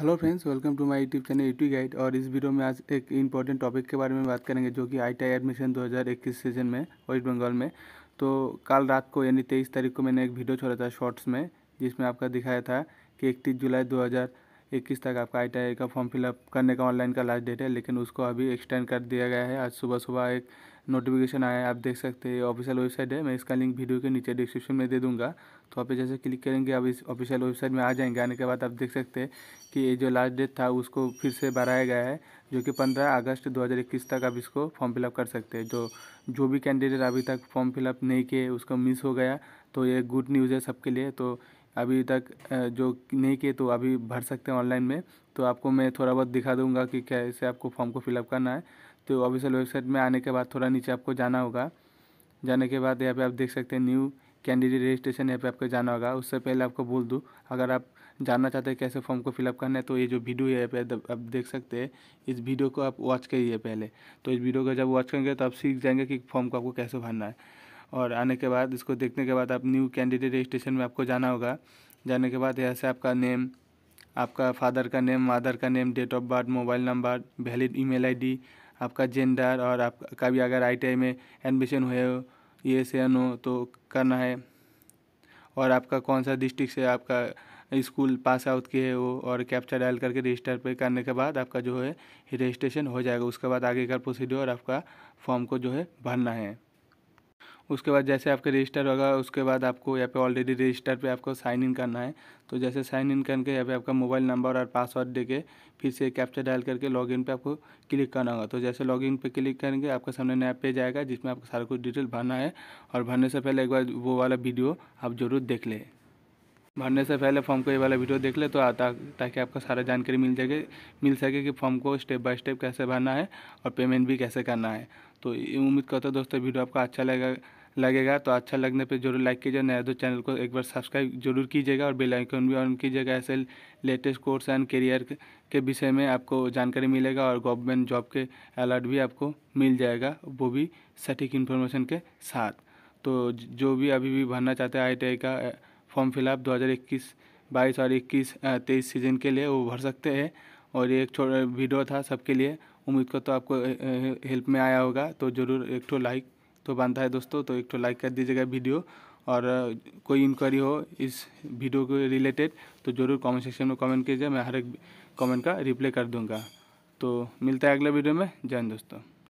hello friends welcome to my YouTube channel YouTube guide और इस video में आज एक इंपॉर्टेंट टॉपिक के बारे में बात करेंगे जो कि आईटीआई एडमिशन 2021 सीजन में वेस्ट बंगाल में तो कल रात को यानी तेईस तारीख को मैंने एक वीडियो छोड़ा था शॉर्ट्स में जिसमें आपका दिखाया था कि इकतीस जुलाई दो इक्कीस तक आपका आई का फॉर्म फिलअप करने का ऑनलाइन का लास्ट डेट है लेकिन उसको अभी एक्सटेंड कर दिया गया है आज सुबह सुबह एक नोटिफिकेशन आया है आप देख सकते हैं ऑफिशियल वेबसाइट है मैं इसका लिंक वीडियो के नीचे डिस्क्रिप्शन में दे दूंगा तो आप जैसे क्लिक करेंगे आप इस ऑफिशियल वेबसाइट में आ जाएंगे आने के बाद आप देख सकते हैं कि ये जो लास्ट डेट था उसको फिर से बढ़ाया गया है जो कि पंद्रह अगस्त 2021 तक आप इसको फॉर्म फिलअप कर सकते हैं जो जो भी कैंडिडेट अभी तक फॉर्म फिलअप नहीं किए उसको मिस हो गया तो ये गुड न्यूज़ है सबके लिए तो अभी तक जो नहीं किए तो अभी भर सकते हैं ऑनलाइन में तो आपको मैं थोड़ा बहुत दिखा दूंगा कि कैसे आपको फॉर्म को फिलअप करना है तो ऑफिशियल वेबसाइट में आने के बाद थोड़ा नीचे आपको जाना होगा जाने के बाद यहाँ पे आप देख सकते हैं न्यू कैंडिडेट रजिस्ट्रेशन यहाँ पे आपको जाना होगा उससे पहले आपको बोल दूँ अगर आप जानना चाहते हैं कैसे फॉर्म को फिलअप करना है तो ये जो वीडियो है यहाँ पे आप देख सकते हैं इस वीडियो को आप वॉच करिए पहले तो इस वीडियो को जब वॉच करेंगे तो आप सीख जाएंगे कि फॉर्म को आपको कैसे भरना है और आने के बाद इसको देखने के बाद आप न्यू कैंडिडेट रजिस्ट्रेशन में आपको जाना होगा जाने के बाद यहाँ से आपका नेम आपका फादर का नेम मादर का name date of birth mobile number valid email ID आपका जेंडर और आपका भी अगर आई में एडमिशन हुए हो ये से एन हो तो करना है और आपका कौन सा डिस्ट्रिक्ट से आपका स्कूल पास आउट की है वो और कैप्चर डायल करके रजिस्टर पे करने के बाद आपका जो है रजिस्ट्रेशन हो जाएगा उसके बाद आगे का प्रोसीड्योर आपका फॉर्म को जो है भरना है उसके बाद जैसे आपका रजिस्टर होगा उसके बाद आपको यहाँ पे ऑलरेडी रजिस्टर पे आपको साइन इन करना है तो जैसे साइन इन करके यहाँ पे आपका मोबाइल नंबर और पासवर्ड देके फिर से कैप्चर डायल करके लॉगिन पे आपको क्लिक करना होगा तो जैसे लॉगिन पे क्लिक करेंगे आपके सामने नया पेज आएगा जिसमें आपको सारा कुछ डिटेल भरना है और भरने से पहले एक बार वो वाला वीडियो आप ज़रूर देख लें भरने से पहले फॉर्म को ये वाला वीडियो देख ले तो आता ताकि आपको सारा जानकारी मिल जाएगी मिल सके कि फॉर्म को स्टेप बाय स्टेप कैसे भरना है और पेमेंट भी कैसे करना है तो उम्मीद करता हूँ दोस्तों वीडियो आपको अच्छा लगेगा लगेगा तो अच्छा लगने पे जरूर लाइक कीजिए नया तो चैनल को एक बार सब्सक्राइब जरूर कीजिएगा और बेल आइकन भी ऑन कीजिएगा ऐसे लेटेस्ट कोर्स एंड करियर के विषय में आपको जानकारी मिलेगा और गवर्नमेंट जॉब के अलर्ट भी आपको मिल जाएगा वो भी सटीक इन्फॉर्मेशन के साथ तो जो भी अभी भी भरना चाहते हैं आई का फॉर्म फिलअप दो हज़ार इक्कीस बाईस और इक्कीस तेईस सीजन के लिए वो भर सकते हैं और ये एक छोटा वीडियो था सबके लिए उम्मीद को तो आपको हेल्प में आया होगा तो ज़रूर एक ठो लाइक तो बनता है दोस्तों तो एक तो लाइक कर दीजिएगा वीडियो और कोई इंक्वायरी हो इस वीडियो के रिलेटेड तो ज़रूर कमेंट सेक्शन में कमेंट कीजिए मैं हर एक कमेंट का रिप्लाई कर दूंगा तो मिलता है अगले वीडियो में जय दोस्तों